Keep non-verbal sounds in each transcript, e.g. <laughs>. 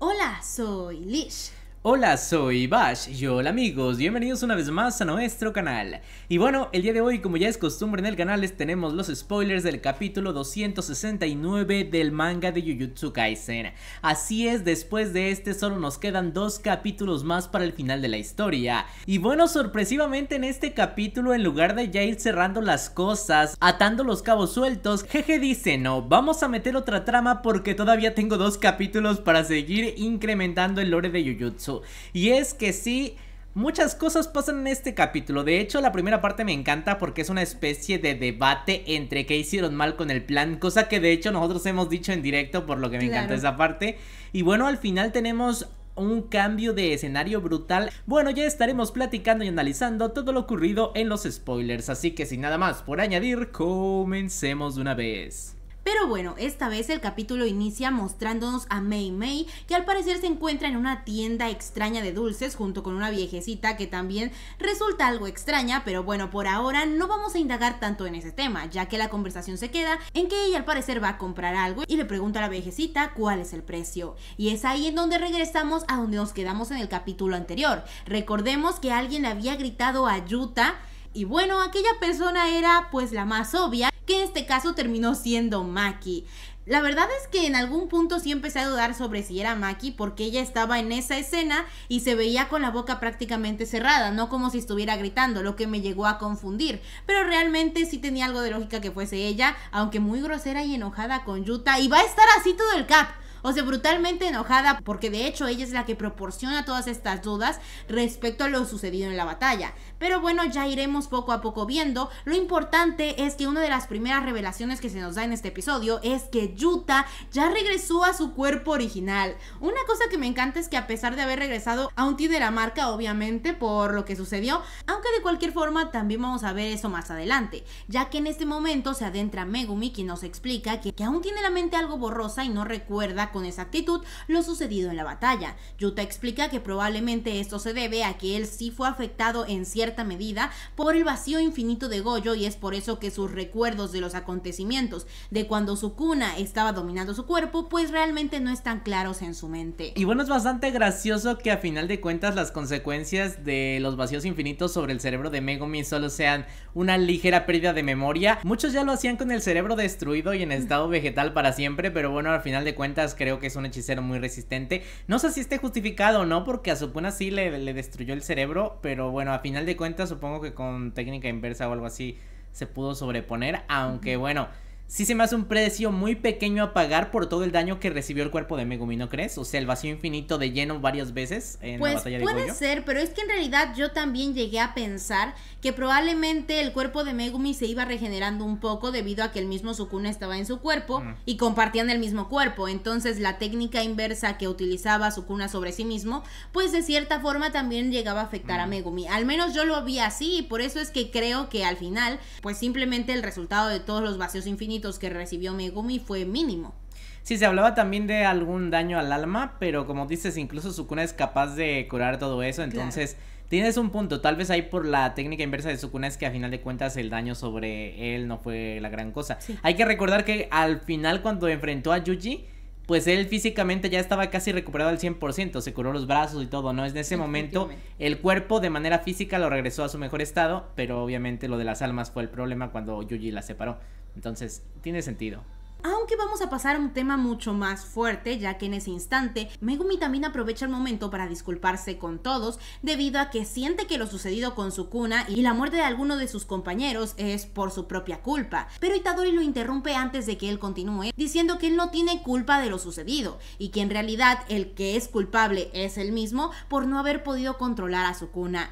Hola, soy Lish. Hola, soy Bash y hola amigos, bienvenidos una vez más a nuestro canal. Y bueno, el día de hoy, como ya es costumbre en el canal, les tenemos los spoilers del capítulo 269 del manga de Jujutsu Kaisen. Así es, después de este solo nos quedan dos capítulos más para el final de la historia. Y bueno, sorpresivamente en este capítulo, en lugar de ya ir cerrando las cosas, atando los cabos sueltos, Jeje dice, no, vamos a meter otra trama porque todavía tengo dos capítulos para seguir incrementando el lore de Jujutsu. Y es que sí, Muchas cosas pasan en este capítulo. De hecho, la primera parte me encanta porque es una especie de debate entre qué hicieron mal con el plan, cosa que de hecho nosotros hemos dicho en directo, por lo que me encanta esa parte. Y bueno, al final tenemos un cambio de escenario brutal. Bueno, ya estaremos platicando y analizando todo lo ocurrido en los spoilers, así que sin nada más por añadir, comencemos de una vez. Pero bueno, esta vez el capítulo inicia mostrándonos a Mei Mei, que al parecer se encuentra en una tienda extraña de dulces junto con una viejecita que también resulta algo extraña, pero bueno, por ahora no vamos a indagar tanto en ese tema, ya que la conversación se queda en que ella al parecer va a comprar algo y le pregunta a la viejecita cuál es el precio. Y es ahí en donde regresamos a donde nos quedamos en el capítulo anterior. Recordemos que alguien le había gritado a Yuta y bueno, aquella persona era pues la más obvia que en este caso terminó siendo Maki. La verdad es que en algún punto sí empecé a dudar sobre si era Maki porque ella estaba en esa escena y se veía con la boca prácticamente cerrada, no como si estuviera gritando, lo que me llegó a confundir. Pero realmente sí tenía algo de lógica que fuese ella, aunque muy grosera y enojada con Yuta y va a estar así todo el cap. O sea, brutalmente enojada porque de hecho ella es la que proporciona todas estas dudas respecto a lo sucedido en la batalla. Pero bueno, ya iremos poco a poco viendo. Lo importante es que una de las primeras revelaciones que se nos da en este episodio es que Yuta ya regresó a su cuerpo original. Una cosa que me encanta es que a pesar de haber regresado, aún tiene la marca, obviamente, por lo que sucedió. Aunque de cualquier forma, también vamos a ver eso más adelante. Ya que en este momento se adentra Megumi, quien nos explica que, aún tiene la mente algo borrosa y no recuerda con exactitud lo sucedido en la batalla. Yuta explica que probablemente esto se debe a que él sí fue afectado en cierta cierta medida por el vacío infinito de Goyo y es por eso que sus recuerdos de los acontecimientos de cuando su cuna estaba dominando su cuerpo, pues realmente no están claros en su mente. Y bueno, es bastante gracioso que a final de cuentas las consecuencias de los vacíos infinitos sobre el cerebro de Megumi solo sean una ligera pérdida de memoria. Muchos ya lo hacían con el cerebro destruido y en estado vegetal para siempre, pero bueno, al final de cuentas creo que es un hechicero muy resistente. No sé si esté justificado o no, porque a su sí le, le destruyó el cerebro, pero bueno, a final de cuentas supongo que con técnica inversa o algo así se pudo sobreponer, aunque bueno sí se me hace un precio muy pequeño a pagar por todo el daño que recibió el cuerpo de Megumi, ¿no crees? O sea, el vacío infinito de lleno varias veces en la pues, batalla de Pues puede ser, pero es que en realidad yo también llegué a pensar que probablemente el cuerpo de Megumi se iba regenerando un poco debido a que el mismo Sukuna estaba en su cuerpo mm. y compartían el mismo cuerpo. Entonces, la técnica inversa que utilizaba Sukuna sobre sí mismo, pues de cierta forma también llegaba a afectar a mm. Megumi. Al menos yo lo vi así y por eso es que creo que al final, pues simplemente el resultado de todos los vacíos infinitos que recibió Megumi fue mínimo. Sí, se hablaba también de algún daño al alma, pero como dices, incluso Sukuna es capaz de curar todo eso, entonces tienes un punto. Tal vez ahí por la técnica inversa de Sukuna es que a final de cuentas el daño sobre él no fue la gran cosa. Hay que recordar que al final cuando enfrentó a Yuji, pues él físicamente ya estaba casi recuperado al 100%, se curó los brazos y todo, ¿no? es En ese momento el cuerpo de manera física lo regresó a su mejor estado, pero obviamente lo de las almas fue el problema cuando Yuji la separó. Entonces, tiene sentido. Aunque vamos a pasar a un tema mucho más fuerte, ya que en ese instante Megumi también aprovecha el momento para disculparse con todos, debido a que siente que lo sucedido con su cuna y la muerte de alguno de sus compañeros es por su propia culpa. Pero Itadori lo interrumpe antes de que él continúe, diciendo que él no tiene culpa de lo sucedido y que en realidad el que es culpable es él mismo por no haber podido controlar a su cuna.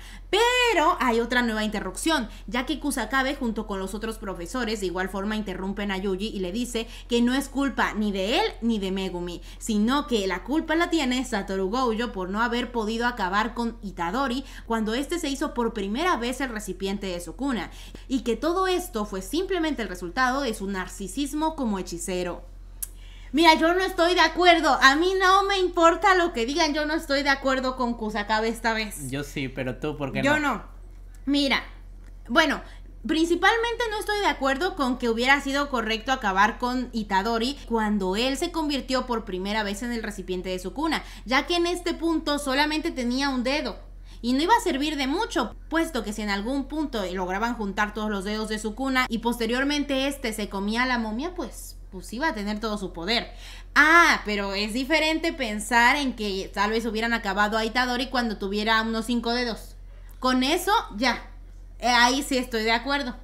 Pero hay otra nueva interrupción, ya que Kusakabe junto con los otros profesores de igual forma interrumpen a Yuji y le dice que no es culpa ni de él ni de Megumi, sino que la culpa la tiene Satoru Gojo por no haber podido acabar con Itadori cuando este se hizo por primera vez el recipiente de su cuna, y que todo esto fue simplemente el resultado de su narcisismo como hechicero. Mira, yo no estoy de acuerdo. A mí no me importa lo que digan. Yo no estoy de acuerdo con Kusakabe esta vez. Yo sí, pero tú, ¿por qué no? Yo no. Mira, bueno, Principalmente no estoy de acuerdo con que hubiera sido correcto acabar con Itadori cuando él se convirtió por primera vez en el recipiente de su cuna, ya que en este punto solamente tenía un dedo. Y no iba a servir de mucho, puesto que si en algún punto lograban juntar todos los dedos de su cuna y posteriormente este se comía la momia, pues pues iba a tener todo su poder. Ah, pero es diferente pensar en que tal vez hubieran acabado a Itadori cuando tuviera unos cinco dedos. Con eso, ya. Eh, ahí sí estoy de acuerdo.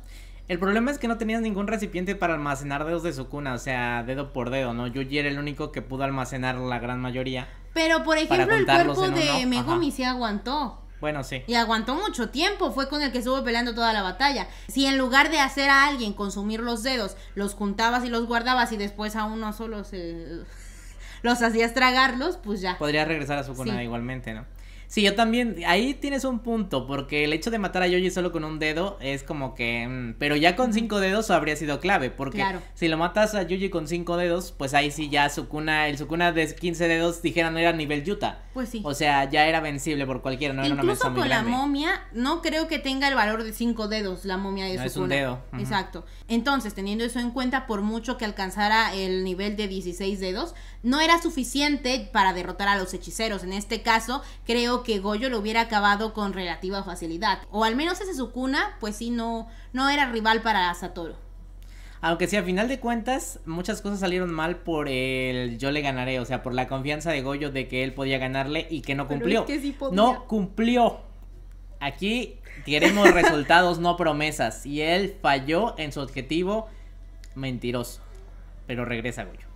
El problema es que no tenías ningún recipiente para almacenar dedos de su cuna, o sea, dedo por dedo, ¿no? Yuji era el único que pudo almacenar la gran mayoría. Pero, por ejemplo, el cuerpo de Megumi sí se aguantó. Bueno, sí. Y aguantó mucho tiempo, fue con el que estuvo peleando toda la batalla. Si en lugar de hacer a alguien consumir los dedos, los juntabas y los guardabas y después a uno solo se... <laughs> los hacías tragarlos, pues ya. Podría regresar a su cuna igualmente, ¿no? Sí, yo también, ahí tienes un punto, porque el hecho de matar a Yuji solo con un dedo es como que, mm, pero ya con cinco dedos habría sido clave, porque si lo matas a Yuji con cinco dedos, pues ahí sí ya Sukuna, el Sukuna de 15 dedos, dijera no era nivel Yuta. Pues sí. O sea, ya era vencible por cualquiera, no era una muy con la momia, no creo que tenga el valor de cinco dedos la momia de su. Sukuna. es un dedo. Exacto. Entonces, teniendo eso en cuenta, por mucho que alcanzara el nivel de 16 dedos, no era suficiente para derrotar a los hechiceros. En este caso, creo que Goyo lo hubiera acabado con relativa facilidad. O al menos ese cuna, pues sí, no, no era rival para Satoru. Aunque sí, a final de cuentas, muchas cosas salieron mal por el yo le ganaré, o sea, por la confianza de Goyo de que él podía ganarle y que no cumplió. No cumplió. Aquí queremos <laughs> resultados, no promesas. Y él falló en su objetivo mentiroso. Pero regresa Goyo.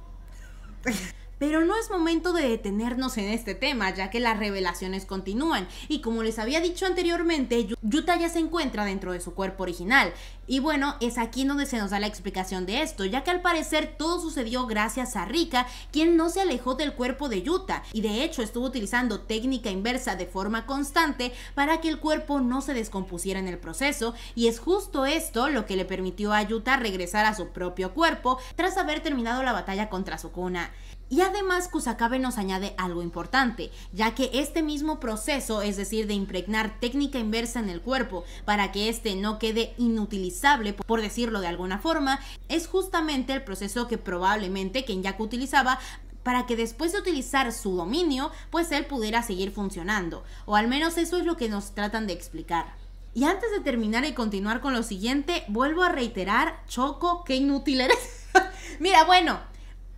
<laughs> Pero no es momento de detenernos en este tema, ya que las revelaciones continúan, y como les había dicho anteriormente, Yuta ya se encuentra dentro de su cuerpo original. Y bueno, es aquí donde se nos da la explicación de esto, ya que al parecer todo sucedió gracias a Rika, quien no se alejó del cuerpo de Yuta, y de hecho estuvo utilizando técnica inversa de forma constante para que el cuerpo no se descompusiera en el proceso, y es justo esto lo que le permitió a Yuta regresar a su propio cuerpo tras haber terminado la batalla contra Sukuna. Y además Kusakabe nos añade algo importante, ya que este mismo proceso, es decir, de impregnar técnica inversa en el cuerpo para que éste no quede inutilizable, por decirlo de alguna forma, es justamente el proceso que probablemente Kenyaku utilizaba para que después de utilizar su dominio, pues él pudiera seguir funcionando, o al menos eso es lo que nos tratan de explicar. Y antes de terminar y continuar con lo siguiente, vuelvo a reiterar, Choco, qué inútil eres. <laughs> Mira, bueno,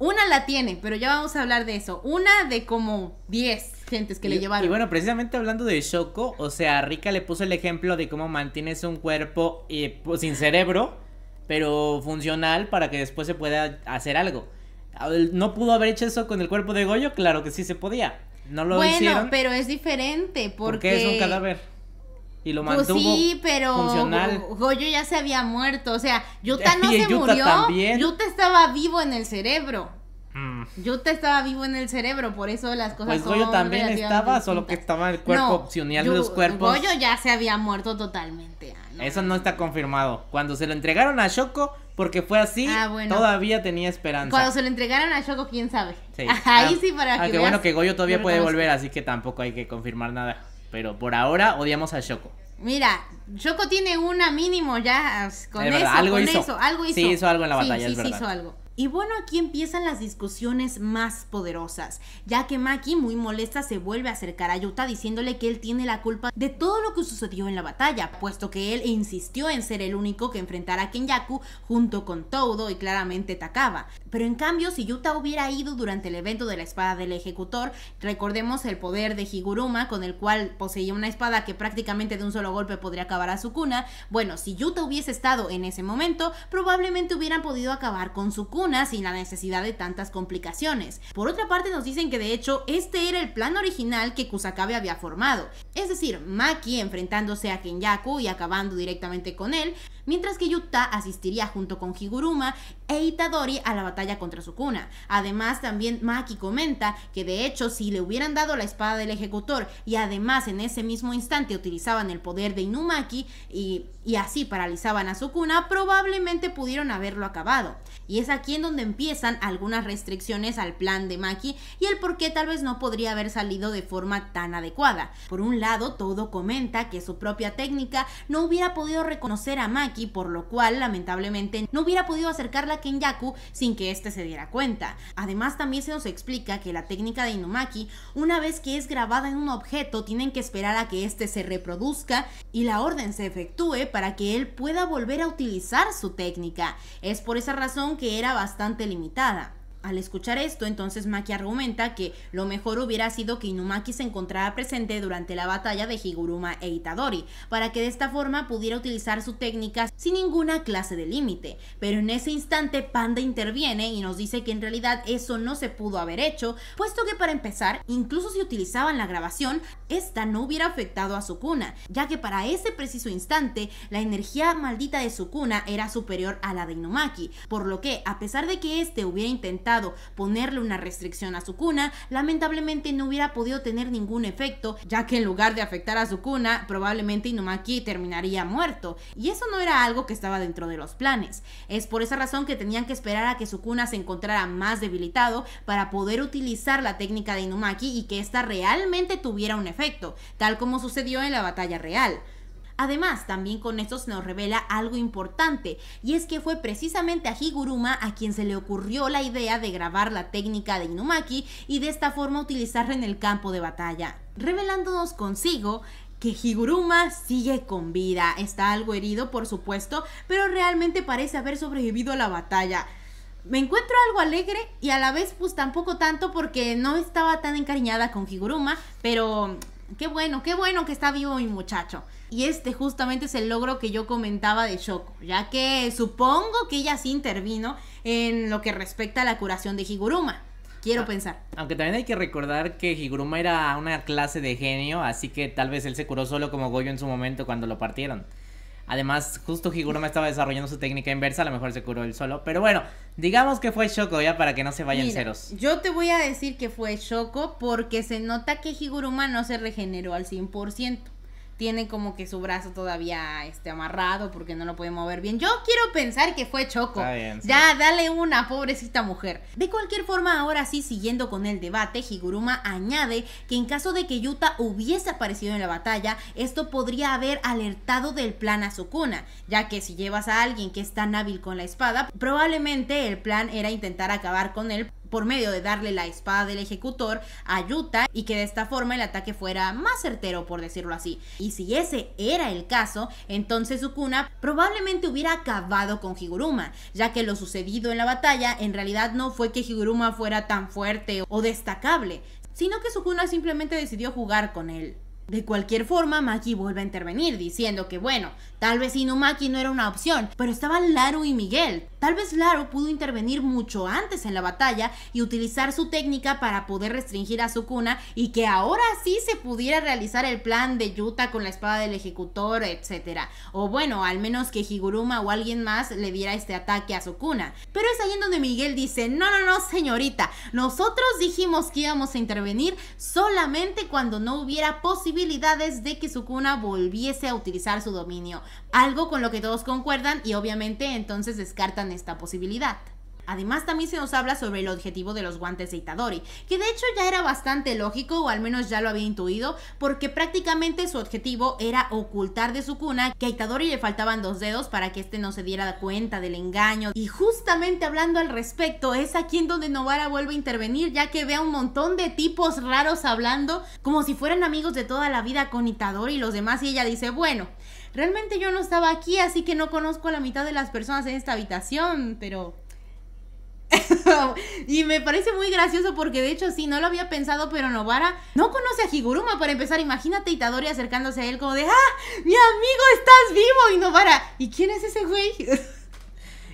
una la tiene, pero ya vamos a hablar de eso. Una de como 10 gentes que le llevaron. Y bueno, precisamente hablando de Shoko, o sea, Rika le puso el ejemplo de cómo mantienes un cuerpo eh, pues, sin cerebro, pero funcional para que después se pueda hacer algo. ¿No pudo haber hecho eso con el cuerpo de Goyo? Claro que sí se podía. No lo bueno, pero es diferente porque... porque es un cadáver y lo pues mantuvo pues sí, pero Goyo ya se había muerto, o sea, Yuta <laughs> no se murió, Yuta estaba vivo en el cerebro. Mm. Yuta estaba vivo en el cerebro, por eso las cosas Pues Goyo también estaba, solo que estaba el cuerpo opcional de los cuerpos. Goyo ya se había muerto totalmente. Ah, eso no está confirmado. Cuando se lo entregaron a Shoko, porque fue así, ah, todavía tenía esperanza. Cuando se lo entregaron a Shoko, quién sabe. <laughs> Ahí ah, sí para que. Aunque Que bueno que Goyo todavía puede volver, así que tampoco hay que confirmar nada. Pero por ahora odiamos a Shoko. Mira, Shoko tiene una mínimo ya con, eso, algo hizo. eso, algo hizo. Sí, hizo algo en la batalla, es Y bueno, aquí empiezan las discusiones más poderosas, ya que Maki, muy molesta, se vuelve a acercar a Yuta diciéndole que él tiene la culpa de todo lo que sucedió en la batalla, puesto que él insistió en ser el único que enfrentara a Kenyaku junto con Todo y claramente Takaba. Pero en cambio, si Yuta hubiera ido durante el evento de la espada del ejecutor, recordemos el poder de Higuruma, con el cual poseía una espada que prácticamente de un solo golpe podría acabar a cuna Bueno, si Yuta hubiese estado en ese momento, probablemente hubieran podido acabar con su cuna sin la necesidad de tantas complicaciones. Por otra parte, nos dicen que de hecho este era el plan original que Kusakabe había formado. Es decir, Maki enfrentándose a Kenyaku y acabando directamente con él, mientras que Yuta asistiría junto con Higuruma e Itadori a la batalla contra Sukuna. Además, también Maki comenta que de hecho si le hubieran dado la espada del ejecutor y además en ese mismo instante utilizaban el poder de Inumaki y, y así paralizaban a Sukuna, probablemente pudieron haberlo acabado. Y es aquí en donde empiezan algunas restricciones al plan de Maki y el por qué tal vez no podría haber salido de forma tan adecuada. Por un lado, todo comenta que su propia técnica no hubiera podido reconocer a Maki por lo cual lamentablemente no hubiera podido acercarla a Kenyaku sin que éste se diera cuenta. Además también se nos explica que la técnica de Inumaki, una vez que es grabada en un objeto, tienen que esperar a que éste se reproduzca y la orden se efectúe para que él pueda volver a utilizar su técnica. Es por esa razón que era bastante limitada. Al escuchar esto, entonces Maki argumenta que lo mejor hubiera sido que Inumaki se encontrara presente durante la batalla de Higuruma e Itadori, para que de esta forma pudiera utilizar su técnica sin ninguna clase de límite. Pero en ese instante Panda interviene y nos dice que en realidad eso no se pudo haber hecho, puesto que para empezar, incluso si utilizaban la grabación, esta no hubiera afectado a Sukuna, ya que para ese preciso instante la energía maldita de Sukuna era superior a la de Inumaki, por lo que a pesar de que este hubiera intentado ponerle una restricción a su cuna, lamentablemente no hubiera podido tener ningún efecto, ya que en lugar de afectar a su cuna, probablemente Inumaki terminaría muerto, y eso no era algo que estaba dentro de los planes. Es por esa razón que tenían que esperar a que su cuna se encontrara más debilitado para poder utilizar la técnica de Inumaki y que ésta realmente tuviera un efecto, tal como sucedió en la batalla real. Además, también con esto se nos revela algo importante, y es que fue precisamente a Higuruma a quien se le ocurrió la idea de grabar la técnica de Inumaki y de esta forma utilizarla en el campo de batalla, revelándonos consigo que Higuruma sigue con vida. Está algo herido, por supuesto, pero realmente parece haber sobrevivido a la batalla. Me encuentro algo alegre y a la vez pues tampoco tanto porque no estaba tan encariñada con Higuruma, pero Qué bueno, qué bueno que está vivo mi muchacho. Y este justamente es el logro que yo comentaba de Shoko, ya que supongo que ella sí intervino en lo que respecta a la curación de Higuruma. Quiero ah, pensar. Aunque también hay que recordar que Higuruma era una clase de genio, así que tal vez él se curó solo como Goyo en su momento cuando lo partieron. Además, justo Higuruma estaba desarrollando su técnica inversa, a lo mejor se curó él solo. Pero bueno, digamos que fue Shoko ya para que no se vayan ceros. Yo te voy a decir que fue Shoko porque se nota que Higuruma no se regeneró al 100% tiene como que su brazo todavía este, amarrado porque no lo puede mover bien. Yo quiero pensar que fue Choco. Ya, dale una pobrecita mujer. De cualquier forma, ahora sí, siguiendo con el debate, Higuruma añade que en caso de que Yuta hubiese aparecido en la batalla, esto podría haber alertado del plan a Sukuna, ya que si llevas a alguien que es tan hábil con la espada, probablemente el plan era intentar acabar con él por medio de darle la espada del ejecutor a Yuta y que de esta forma el ataque fuera más certero, por decirlo así. Y si ese era el caso, entonces Sukuna probablemente hubiera acabado con Higuruma, ya que lo sucedido en la batalla en realidad no fue que Higuruma fuera tan fuerte o destacable, sino que Sukuna simplemente decidió jugar con él. De cualquier forma, Maki vuelve a intervenir diciendo que bueno, tal vez Inumaki no era una opción, pero estaban Laru y Miguel. Tal vez Laru pudo intervenir mucho antes en la batalla y utilizar su técnica para poder restringir a Sukuna y que ahora sí se pudiera realizar el plan de Yuta con la espada del ejecutor, etc. O bueno, al menos que Higuruma o alguien más le diera este ataque a Sukuna. Pero es ahí en donde Miguel dice, no, no, no, señorita, nosotros dijimos que íbamos a intervenir solamente cuando no hubiera posibilidad posibilidades de que Sukuna volviese a utilizar su dominio, algo con lo que todos concuerdan y obviamente entonces descartan esta posibilidad. Además, también se nos habla sobre el objetivo de los guantes de Itadori, que de hecho ya era bastante lógico, o al menos ya lo había intuido, porque prácticamente su objetivo era ocultar de su cuna que a Itadori le faltaban dos dedos para que éste no se diera cuenta del engaño. Y justamente hablando al respecto, es aquí en donde Novara vuelve a intervenir, ya que ve a un montón de tipos raros hablando, como si fueran amigos de toda la vida con Itadori y los demás, y ella dice, bueno, realmente yo no estaba aquí, así que no conozco a la mitad de las personas en esta habitación, pero y me parece muy gracioso porque de hecho sí, no lo había pensado, pero Novara no conoce a Higuruma para empezar. Imagínate Itadori acercándose a él como de, ¡ah! Mi amigo, estás vivo. Y Novara, ¿y quién es ese güey? <laughs>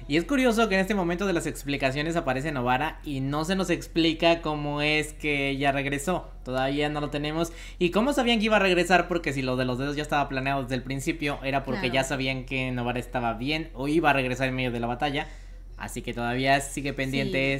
Y es curioso que en este momento de las explicaciones aparece Novara y no se nos explica cómo es que ya regresó. Todavía no lo tenemos. Y cómo sabían que iba a regresar, porque si lo de los dedos ya estaba planeado desde el principio, era porque ya sabían que Novara estaba bien o iba a regresar en medio de la batalla. Así que todavía sigue pendiente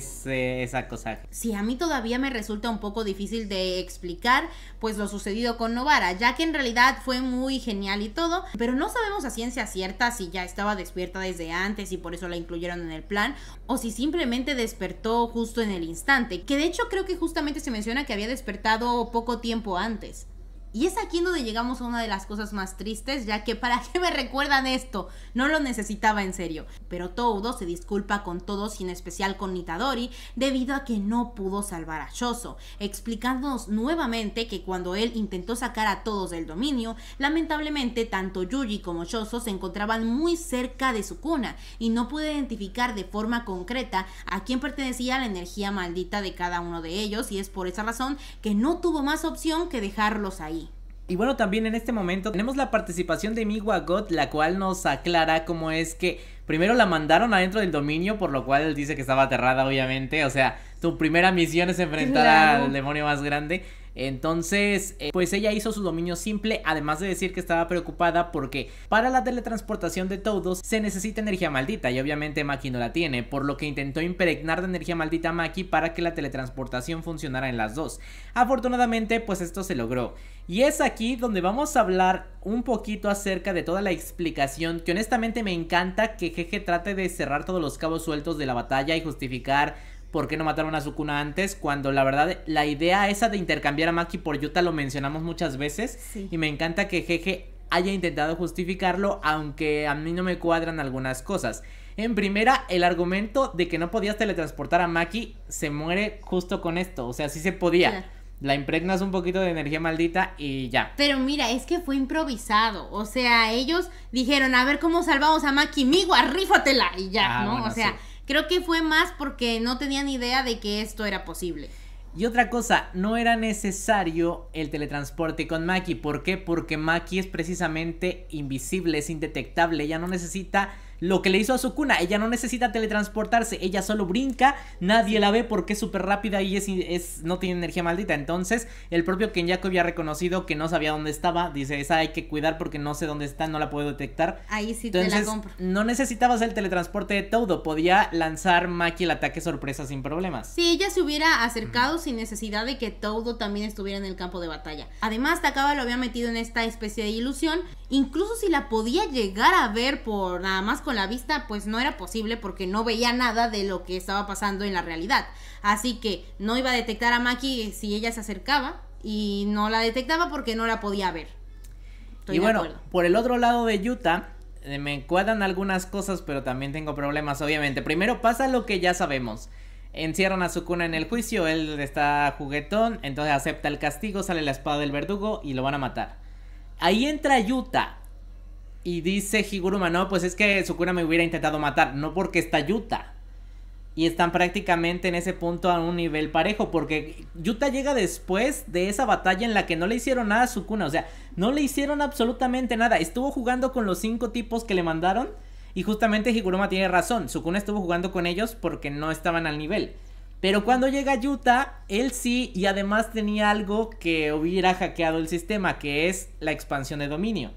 esa cosa. Si a mí todavía me resulta un poco difícil de explicar, pues lo sucedido con Novara, ya que en realidad fue muy genial y todo, pero no sabemos a ciencia cierta si ya estaba despierta desde antes y por eso la incluyeron en el plan, o si simplemente despertó justo en el instante, que de hecho creo que justamente se menciona que había despertado poco tiempo antes. Y es aquí donde llegamos a una de las cosas más tristes, ya que ¿para qué me recuerdan esto? No lo necesitaba en serio. Pero Todo se disculpa con todos y en especial con Nitadori debido a que no pudo salvar a Shoso, explicándonos nuevamente que cuando él intentó sacar a todos del dominio, lamentablemente tanto Yuji como Shoso se encontraban muy cerca de su cuna y no pudo identificar de forma concreta a quién pertenecía la energía maldita de cada uno de ellos y es por esa razón que no tuvo más opción que dejarlos ahí. Y bueno, también en este momento tenemos la participación de Mi God, la cual nos aclara cómo es que primero la mandaron adentro del dominio, por lo cual él dice que estaba aterrada, obviamente. O sea, tu primera misión es enfrentar al demonio más grande. Entonces, eh, pues ella hizo su dominio simple, además de decir que estaba preocupada porque para la teletransportación de todos se necesita energía maldita y obviamente Maki no la tiene, por lo que intentó impregnar de energía maldita a Maki para que la teletransportación funcionara en las dos. Afortunadamente, pues esto se logró. Y es aquí donde vamos a hablar un poquito acerca de toda la explicación que honestamente me encanta que Jeje trate de cerrar todos los cabos sueltos de la batalla y justificar ¿por qué no mataron a Sukuna antes? Cuando la verdad, la idea esa de intercambiar a Maki por Yuta lo mencionamos muchas veces. Y me encanta que Jeje haya intentado justificarlo, aunque a mí no me cuadran algunas cosas. En primera, el argumento de que no podías teletransportar a Maki se muere justo con esto. O sea, sí se podía. La impregnas un poquito de energía maldita y ya. Pero mira, es que fue improvisado. O sea, ellos dijeron, a ver cómo salvamos a Maki, migua, arrífatela, Y ya, ah, ¿no? o sea, Creo que fue más porque no tenían idea de que esto era posible. Y otra cosa, no era necesario el teletransporte con Maki. ¿Por qué? Porque Maki es precisamente invisible, es indetectable. Ella no necesita lo que le hizo a su cuna, Ella no necesita teletransportarse, ella solo brinca, nadie la ve porque es súper rápida y es, no tiene energía maldita. Entonces, el propio Kenyako había reconocido que no sabía dónde estaba. Dice, esa hay que cuidar porque no sé dónde está, no la puedo detectar. Ahí sí te la compro. No necesitabas el teletransporte de todo, podía lanzar Maki el ataque sorpresa sin problemas. si ella se hubiera acercado sin necesidad de que todo también estuviera en el campo de batalla. Además, Takaba lo había metido en esta especie de ilusión. Incluso si la podía llegar a ver por nada más con la vista pues no era posible porque no veía nada de lo que estaba pasando en la realidad. Así que no iba a detectar a Maki si ella se acercaba y no la detectaba porque no la podía ver. y bueno, por el otro lado de Yuta eh, me cuadran algunas cosas, pero también tengo problemas, obviamente. Primero pasa lo que ya sabemos. Encierran a Sukuna en el juicio, él está juguetón, entonces acepta el castigo, sale la espada del verdugo y lo van a matar. Ahí entra Yuta, y dice Higuruma, no, pues es que Sukuna me hubiera intentado matar, no porque está Yuta. Y están prácticamente en ese punto a un nivel parejo, porque Yuta llega después de esa batalla en la que no le hicieron nada a Sukuna, o sea, no le hicieron absolutamente nada. Estuvo jugando con los cinco tipos que le mandaron y justamente Higuruma tiene razón, Sukuna estuvo jugando con ellos porque no estaban al nivel. Pero cuando llega Yuta, él sí, y además tenía algo que hubiera hackeado el sistema, que es la expansión de dominio.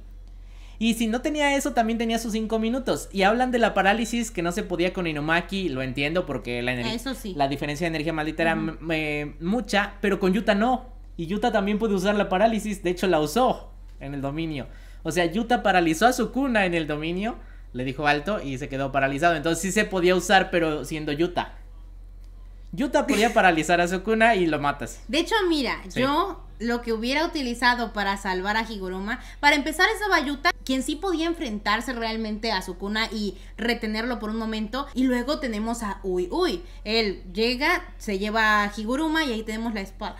Y si no tenía eso, también tenía sus cinco minutos. Y hablan de la parálisis que no se podía con Inomaki, lo entiendo porque la, eso sí. la diferencia de energía maldita era eh, mucha, pero con Yuta no. Y Yuta también puede usar la parálisis, de hecho la usó en el dominio. O sea, Yuta paralizó a su cuna en el dominio, le dijo alto y se quedó paralizado. Entonces sí se podía usar, pero siendo Yuta. Yuta podía <laughs> paralizar a su cuna y lo matas. De hecho, mira, yo lo que hubiera utilizado para salvar a Higuruma, para empezar Estaba Yuta quien sí podía enfrentarse realmente a Sukuna y retenerlo por un momento. Y luego tenemos a Uy Uy. Él llega, se lleva a Higuruma y ahí tenemos la espada.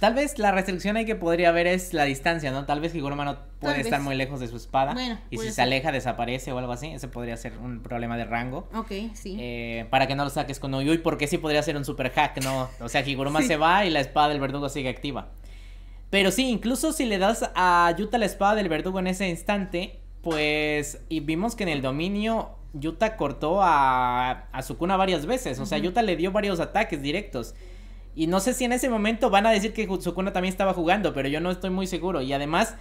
Tal vez la restricción ahí que podría haber es la distancia, ¿no? Tal vez Higuruma no puede estar muy lejos de su espada. y si se aleja, desaparece o algo así. Ese podría ser un problema de rango. Ok, sí. Eh, para que no lo saques con Uy, porque sí podría ser un super hack, ¿no? O sea, Higuruma se va y la espada del verdugo sigue activa. Pero sí, incluso si le das a Yuta la espada del verdugo en ese instante, pues y vimos que en el dominio Yuta cortó a, a Sukuna varias veces. O sea, Yuta le dio varios ataques directos. Y no sé si en ese momento van a decir que Sukuna también estaba jugando, pero yo no estoy muy seguro. Y además,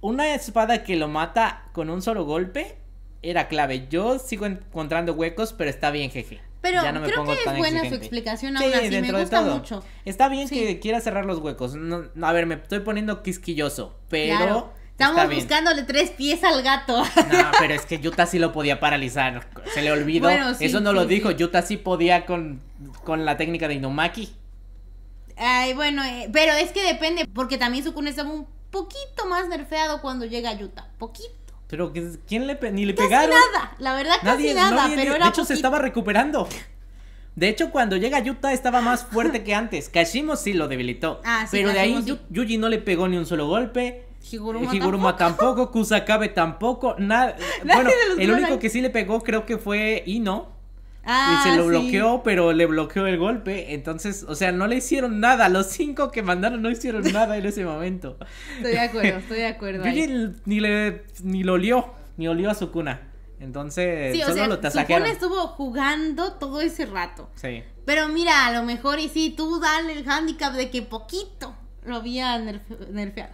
una espada que lo mata con un solo golpe era clave. Yo sigo encontrando huecos, pero está bien, jeje. Pero creo que es buena su explicación ahora sí, me gusta mucho. Está bien que quiera cerrar los huecos. a ver, me estoy poniendo quisquilloso, pero Estamos buscándole tres pies al gato. No, pero es que Yuta sí lo podía paralizar. Se le olvidó. Eso no lo dijo. Yuta sí podía con, con la técnica de Inumaki. Ay, bueno, eh, pero es que depende. Porque también Sukune estaba un poquito más nerfeado cuando llega Yuta. Poquito pero ¿quién le ni le casi pegaron? nada, la verdad casi nada, pero de, hecho se estaba recuperando. De hecho, cuando llega Yuta estaba ah. más fuerte <laughs> que antes. Kashimo sí lo debilitó. Ah, pero de ahí Yuji no le pegó ni un solo golpe. Higuruma, eh, tampoco. tampoco. Kusakabe tampoco. <laughs> Nada. Bueno, el único que sí le pegó creo que fue Ino y se ah, lo bloqueó, pero le bloqueó el golpe. Entonces, o sea, no le hicieron nada. Los cinco que mandaron no hicieron <laughs> nada en ese momento. Estoy de acuerdo, estoy de acuerdo. <laughs> Ni, le, ni lo olió, ni olió a su cuna. Entonces, sí, lo estuvo jugando todo ese rato. Sí. Pero mira, a lo mejor y sí, tú dale el handicap de que poquito lo había nerfeado.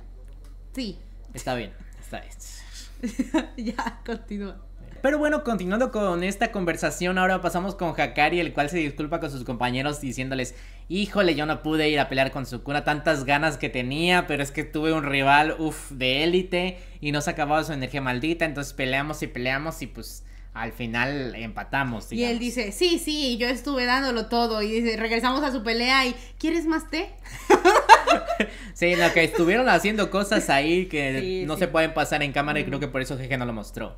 Sí. Está bien, está bien. <laughs> ya, continúa. Pero bueno, continuando con esta conversación, ahora pasamos con Hakari, el cual se disculpa con sus compañeros diciéndoles, híjole, yo no pude ir a pelear con su cuna tantas ganas que tenía, pero es que tuve un rival, uff, de élite, y nos acababa su energía maldita, entonces peleamos y peleamos y pues al final empatamos. Y él dice, sí, sí, yo estuve dándolo todo. Y dice, regresamos a su pelea y, ¿quieres más té? <laughs> sí, lo que estuvieron haciendo cosas ahí que no se pueden pasar en cámara y creo que por eso Jeje no lo mostró.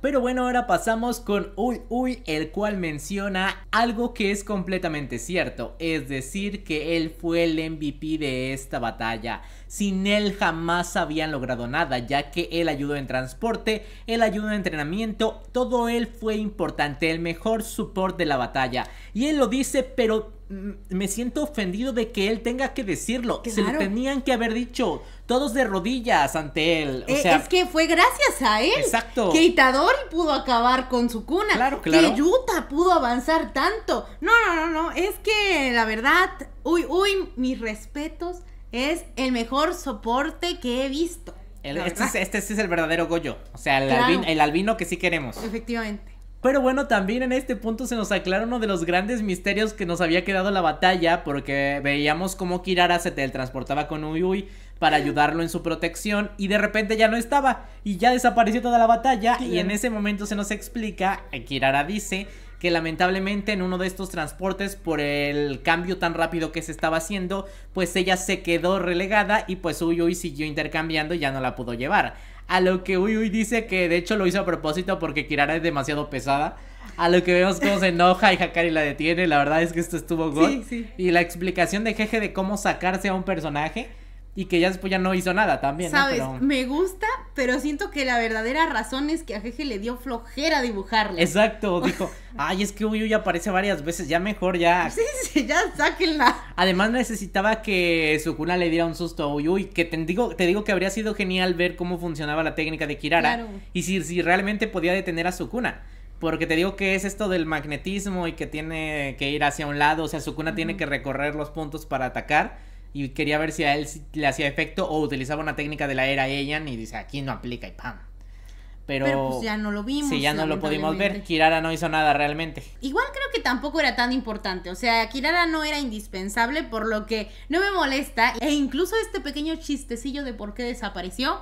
Pero bueno, ahora pasamos con Uy Uy, el cual menciona algo que es completamente cierto, es decir, que él fue el MVP de esta batalla. Sin él jamás habían logrado nada, ya que él ayudó en transporte, él ayudó en entrenamiento, todo él fue importante, el mejor support de la batalla. Y él lo dice, pero mm, me siento ofendido de que él tenga que decirlo. Se lo tenían que haber dicho todos de rodillas ante él. Eh, es que fue gracias a él. Exacto. Que Itadori pudo acabar con su cuna. Claro, claro. Que Yuta pudo avanzar tanto. No, no, no, no. Es que la verdad, uy, uy, mis respetos es el mejor soporte que he visto. este, este es, el verdadero Goyo. O sea, el, albino, el albino que sí queremos. Efectivamente. Pero bueno, también en este punto se nos aclara uno de los grandes misterios que nos había quedado la batalla, porque veíamos cómo Kirara se teletransportaba con Uyuy para ayudarlo en su protección y de repente ya no estaba y ya desapareció toda la batalla y en ese momento se nos explica, eh, Kirara dice que lamentablemente en uno de estos transportes por el cambio tan rápido que se estaba haciendo, pues ella se quedó relegada y pues Uyuy siguió intercambiando y ya no la pudo llevar. A lo que Uy Uy dice que de hecho lo hizo a propósito porque Kirara es demasiado pesada. A lo que vemos cómo se enoja y Hakari la detiene. La verdad es que esto estuvo bueno Sí, sí. Y la explicación de Jeje de cómo sacarse a un personaje y que ya después ya no hizo nada también. Sabes, me gusta, pero siento que la verdadera razón es que a Jeje le dio flojera Dibujarle. Exacto, <laughs> dijo, ay, es que Uyu ya aparece varias veces, ya mejor ya. <laughs> Sí, sí, ya sáquenla. Además necesitaba que Sukuna le diera un susto a Uyu que te digo, te digo que habría sido genial ver cómo funcionaba la técnica de Kirara claro. y si, si realmente podía detener a Sukuna. Porque te digo que es esto del magnetismo y que tiene que ir hacia un lado, o sea, Sukuna tiene que recorrer los puntos para atacar y quería ver si a él le hacía efecto o utilizaba una técnica de la era ella y dice, aquí no aplica y pam. Pero, pues, ya no lo vimos. Si ya no lo pudimos ver. Kirara no hizo nada realmente. Igual creo que tampoco era tan importante. O sea, Kirara no era indispensable, por lo que no me molesta. E incluso este pequeño chistecillo de por qué desapareció,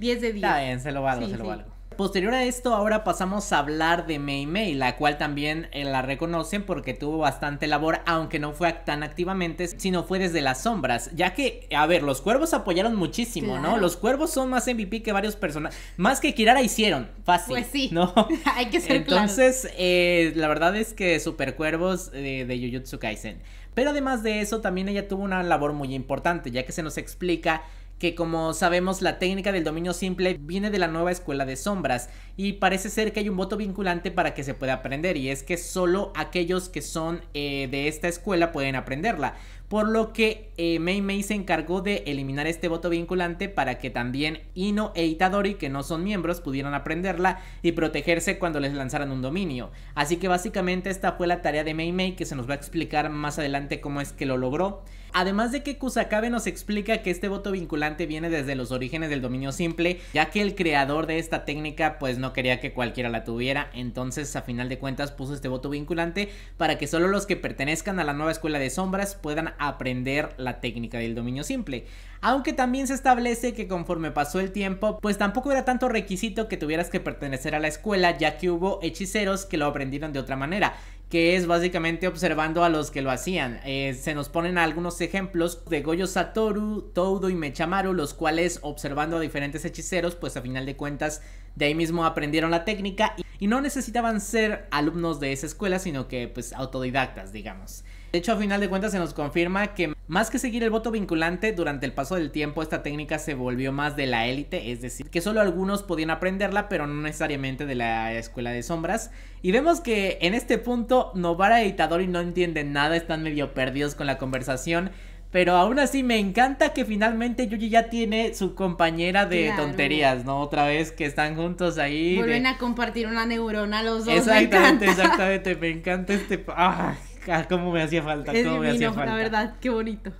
10 de 10. Está bien, se lo valgo, se lo valgo. Posterior a esto, ahora pasamos a hablar de Mei Mei, la cual también eh, la reconocen porque tuvo bastante labor, aunque no fue tan activamente, sino fue desde las sombras, ya que, a ver, los cuervos apoyaron muchísimo, ¿no? Los cuervos son más MVP que varios personajes, más que Kirara hicieron, fácil. Pues sí, ¿no? <laughs> hay que ser Entonces, eh, la verdad es que Super Cuervos eh, de Jujutsu Kaisen. Pero además de eso, también ella tuvo una labor muy importante, ya que se nos explica que como sabemos la técnica del dominio simple viene de la nueva escuela de sombras y parece ser que hay un voto vinculante para que se pueda aprender y es que solo aquellos que son eh, de esta escuela pueden aprenderla por lo que eh, Mei Mei se encargó de eliminar este voto vinculante para que también Ino e Itadori, que no son miembros, pudieran aprenderla y protegerse cuando les lanzaran un dominio. Así que básicamente esta fue la tarea de Mei Mei, que se nos va a explicar más adelante cómo es que lo logró. Además de que Kusakabe nos explica que este voto vinculante viene desde los orígenes del dominio simple, ya que el creador de esta técnica pues no quería que cualquiera la tuviera, entonces a final de cuentas puso este voto vinculante para que solo los que pertenezcan a la nueva escuela de sombras puedan aprender la técnica del dominio simple. Aunque también se establece que conforme pasó el tiempo, pues tampoco era tanto requisito que tuvieras que pertenecer a la escuela, ya que hubo hechiceros que lo aprendieron de otra manera que es básicamente observando a los que lo hacían. Eh, se nos ponen algunos ejemplos de Goyo Satoru, Todo y Mechamaru, los cuales observando a diferentes hechiceros, pues a final de cuentas de ahí mismo aprendieron la técnica y, y no necesitaban ser alumnos de esa escuela, sino que pues autodidactas, digamos. De hecho, a final de cuentas se nos confirma que más que seguir el voto vinculante, durante el paso del tiempo esta técnica se volvió más de la élite, es decir, que solo algunos podían aprenderla, pero no necesariamente de la escuela de sombras. Y vemos que en este punto Novara y no entienden nada, están medio perdidos con la conversación. Pero aún así me encanta que finalmente Yuji ya tiene su compañera de tonterías, ¿no? Otra vez que están juntos ahí. Vuelven a compartir una neurona los dos. Exactamente, exactamente. Me encanta este. <laughs> Ah, cómo me hacía falta, es me hacía falta. La verdad, qué bonito.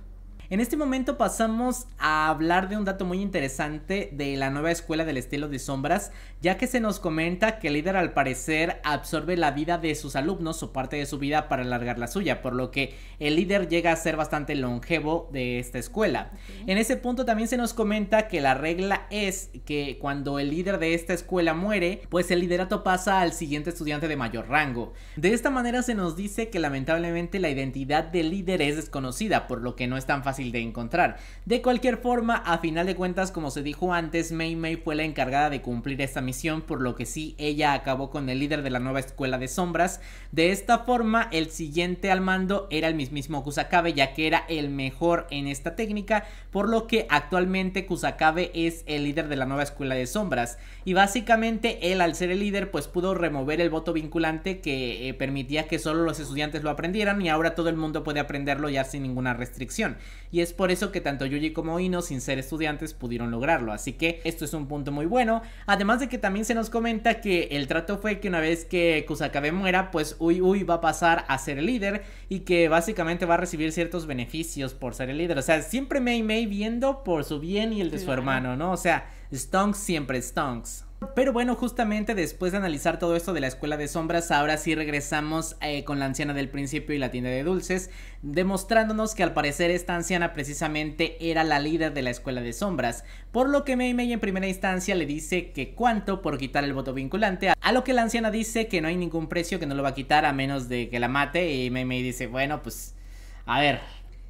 En este momento pasamos a hablar de un dato muy interesante de la nueva escuela del estilo de sombras, ya que se nos comenta que el líder al parecer absorbe la vida de sus alumnos o parte de su vida para alargar la suya, por lo que el líder llega a ser bastante longevo de esta escuela. En ese punto también se nos comenta que la regla es que cuando el líder de esta escuela muere, pues el liderato pasa al siguiente estudiante de mayor rango. De esta manera se nos dice que lamentablemente la identidad del líder es desconocida, por lo que no es tan fácil de encontrar. De cualquier forma, a final de cuentas, como se dijo antes, Mei Mei fue la encargada de cumplir esta misión, por lo que sí, ella acabó con el líder de la nueva escuela de sombras. De esta forma, el siguiente al mando era el mismísimo Kusakabe, ya que era el mejor en esta técnica, por lo que actualmente Kusakabe es el líder de la nueva escuela de sombras. Y básicamente, él al ser el líder, pues pudo remover el voto vinculante que eh, permitía que solo los estudiantes lo aprendieran y ahora todo el mundo puede aprenderlo ya sin ninguna restricción y es por eso que tanto Yuji como Ino sin ser estudiantes pudieron lograrlo, así que esto es un punto muy bueno, además de que también se nos comenta que el trato fue que una vez que Kusakabe muera pues Uy Uy va a pasar a ser el líder y que básicamente va a recibir ciertos beneficios por ser el líder, o sea siempre Mei Mei viendo por su bien y el de su hermano, ¿no? O sea, Stonks siempre Stonks. Pero bueno, justamente después de analizar todo esto de la Escuela de Sombras, ahora sí regresamos eh, con la anciana del principio y la tienda de dulces, demostrándonos que al parecer esta anciana precisamente era la líder de la Escuela de Sombras, por lo que Mei en primera instancia le dice que cuánto por quitar el voto vinculante, a lo que la anciana dice que no hay ningún precio que no lo va a quitar a menos de que la mate y Mei dice, bueno, pues, a ver.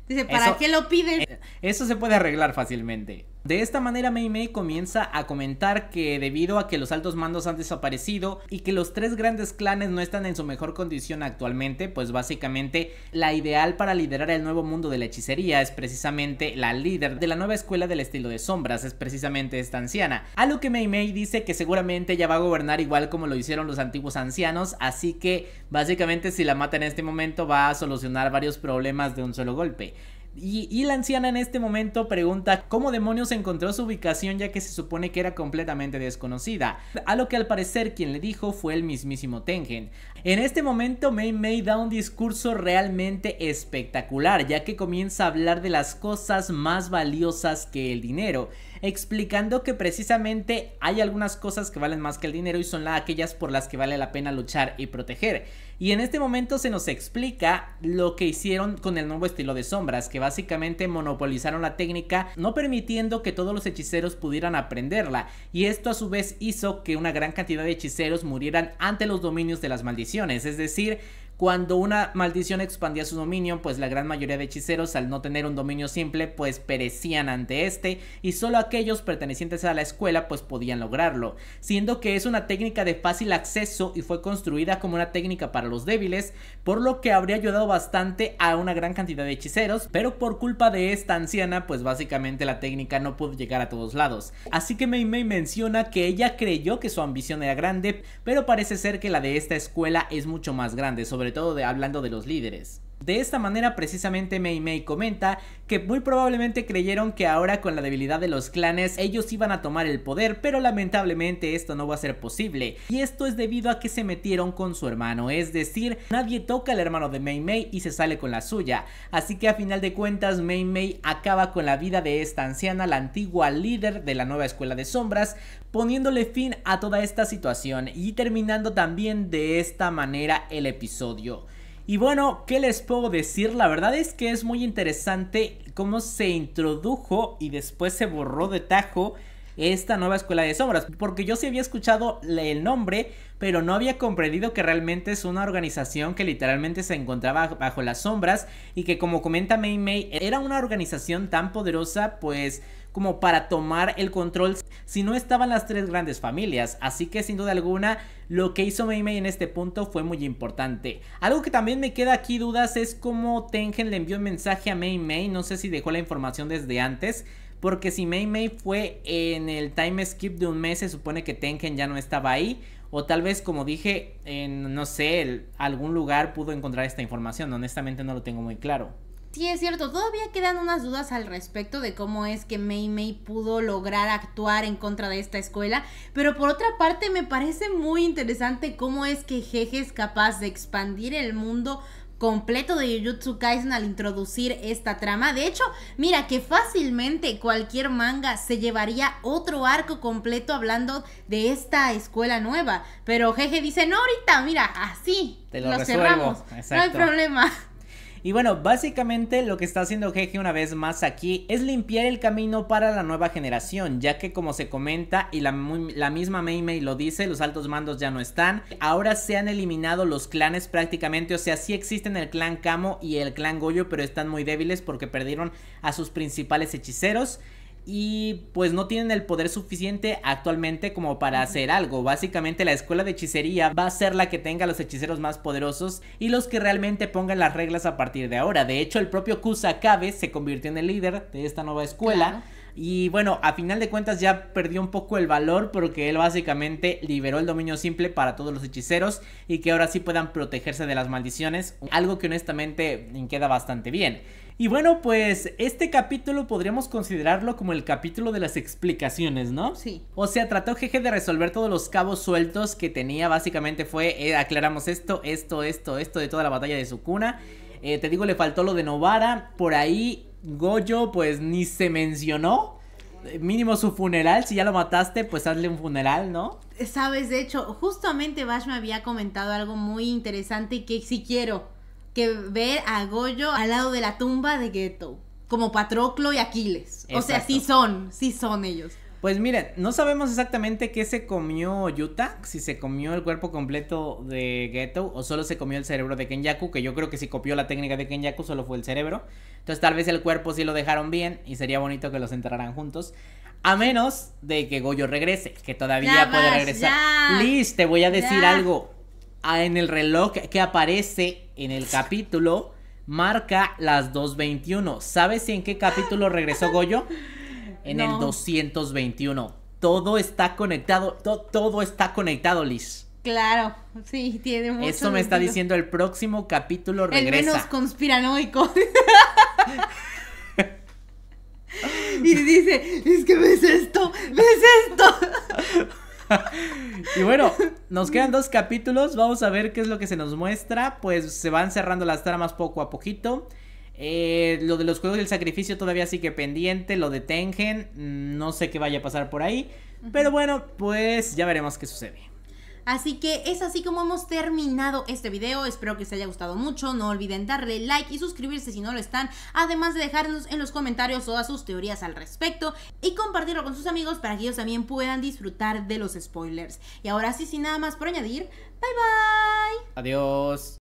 Dice, ¿para qué lo pides? Eh, eso se puede arreglar fácilmente. De esta manera Mei Mei comienza a comentar que debido a que los altos mandos han desaparecido y que los tres grandes clanes no están en su mejor condición actualmente, pues básicamente la ideal para liderar el nuevo mundo de la hechicería es precisamente la líder de la nueva escuela del estilo de sombras, es precisamente esta anciana. A lo que Mei Mei dice que seguramente ya va a gobernar igual como lo hicieron los antiguos ancianos, así que básicamente si la mata en este momento va a solucionar varios problemas de un solo golpe. Y, la anciana en este momento pregunta cómo demonios encontró su ubicación ya que se supone que era completamente desconocida, a lo que al parecer quien le dijo fue el mismísimo Tengen. En este momento Mei Mei da un discurso realmente espectacular ya que comienza a hablar de las cosas más valiosas que el dinero, explicando que precisamente hay algunas cosas que valen más que el dinero y son aquellas por las que vale la pena luchar y proteger. Y en este momento se nos explica lo que hicieron con el nuevo estilo de sombras, que básicamente monopolizaron la técnica, no permitiendo que todos los hechiceros pudieran aprenderla, y esto a su vez hizo que una gran cantidad de hechiceros murieran ante los dominios de las maldiciones, es decir, cuando una maldición expandía su dominio, pues la gran mayoría de hechiceros al no tener un dominio simple, pues perecían ante este y solo aquellos pertenecientes a la escuela pues podían lograrlo, siendo que es una técnica de fácil acceso y fue construida como una técnica para los débiles, por lo que habría ayudado bastante a una gran cantidad de hechiceros, pero por culpa de esta anciana, pues básicamente la técnica no pudo llegar a todos lados. Así que Mei Mei menciona que ella creyó que su ambición era grande, pero parece ser que la de esta escuela es mucho más grande, sobre todo de, hablando de los líderes. De esta manera precisamente Mei Mei comenta que muy probablemente creyeron que ahora con la debilidad de los clanes ellos iban a tomar el poder, pero lamentablemente esto no va a ser posible. Y esto es debido a que se metieron con su hermano, es decir, nadie toca al hermano de Mei Mei y se sale con la suya. Así que a final de cuentas Mei Mei acaba con la vida de esta anciana, la antigua líder de la nueva escuela de sombras, poniéndole fin a toda esta situación y terminando también de esta manera el episodio. Y bueno, ¿qué les puedo decir? La verdad es que es muy interesante cómo se introdujo y después se borró de tajo esta nueva escuela de sombras, porque yo sí había escuchado el nombre, pero no había comprendido que realmente es una organización que literalmente se encontraba bajo las sombras y que como comenta Mei Mei, era una organización tan poderosa, pues como para tomar el control si no estaban las tres grandes familias. Así que sin duda alguna lo que hizo Mei Mei en este punto fue muy importante. Algo que también me queda aquí dudas es cómo Tengen le envió un mensaje a Mei Mei. No sé si dejó la información desde antes. Porque si Mei Mei fue en el time skip de un mes, se supone que Tengen ya no estaba ahí. O tal vez, como dije, en no sé, algún lugar pudo encontrar esta información. Honestamente no lo tengo muy claro. Sí, es cierto. Todavía quedan unas dudas al respecto de cómo es que Mei Mei pudo lograr actuar en contra de esta escuela. Pero por otra parte, me parece muy interesante cómo es que Jeje es capaz de expandir el mundo completo de Jujutsu Kaisen al introducir esta trama. De hecho, mira que fácilmente cualquier manga se llevaría otro arco completo hablando de esta escuela nueva. Pero Jeje dice, no ahorita, mira, así. Te lo, lo cerramos. No hay problema. Y bueno, básicamente lo que está haciendo Jeje una vez más aquí es limpiar el camino para la nueva generación, ya que como se comenta y la, misma Mei lo dice, los altos mandos ya no están, ahora se han eliminado los clanes prácticamente, o sea, sí existen el clan Camo y el clan Goyo, pero están muy débiles porque perdieron a sus principales hechiceros y pues no tienen el poder suficiente actualmente como para hacer algo. Básicamente la escuela de hechicería va a ser la que tenga los hechiceros más poderosos y los que realmente pongan las reglas a partir de ahora. De hecho, el propio Kusakabe se convirtió en el líder de esta nueva escuela. Y bueno, a final de cuentas ya perdió un poco el valor porque él básicamente liberó el dominio simple para todos los hechiceros y que ahora sí puedan protegerse de las maldiciones, algo que honestamente queda bastante bien. Y bueno, pues este capítulo podríamos considerarlo como el capítulo de las explicaciones, ¿no? Sí. O sea, trató Jeje de resolver todos los cabos sueltos que tenía, básicamente fue, eh, aclaramos esto, esto, esto, esto de toda la batalla de su cuna eh, te digo, le faltó lo de Novara, por ahí Goyo, pues ni se mencionó. Mínimo su funeral, si ya lo mataste, pues hazle un funeral, ¿no? Sabes, de hecho, justamente Bash me había comentado algo muy interesante y que si quiero, que ver a Goyo al lado de la tumba de Geto, como Patroclo y Aquiles. O sea, sí son, sí son ellos. Pues miren, no sabemos exactamente qué se comió Yuta, si se comió el cuerpo completo de Geto o solo se comió el cerebro de Kenyaku, que yo creo que si copió la técnica de Kenyaku solo fue el cerebro. Entonces tal vez el cuerpo sí lo dejaron bien y sería bonito que los enterraran juntos. A menos de que Goyo regrese, que todavía puede regresar. Liz, te voy a decir algo. Ah, en el reloj que aparece en el capítulo, marca las 2.21. ¿Sabes en qué capítulo regresó Goyo? <laughs> En el 221. Todo está conectado, todo está conectado, Liz. Claro, sí, tiene mucho. Eso me está diciendo el próximo capítulo regresa. El menos conspiranoico. <laughs> y dice, es que ves esto, ves esto. <laughs> y bueno, nos quedan dos capítulos, vamos a ver qué es lo que se nos muestra, pues se van cerrando las tramas poco a poquito. Eh, lo de los juegos del sacrificio todavía sigue pendiente, lo de Tengen, mm, no sé qué vaya a pasar por ahí, pero bueno, pues ya veremos qué sucede. Así que es así como hemos terminado este video, espero que les haya gustado mucho, no olviden darle like y suscribirse si no lo están, además de dejarnos en los comentarios todas sus teorías al respecto y compartirlo con sus amigos para que ellos también puedan disfrutar de los spoilers. Y ahora sí, sin nada más por añadir, bye bye. Adiós.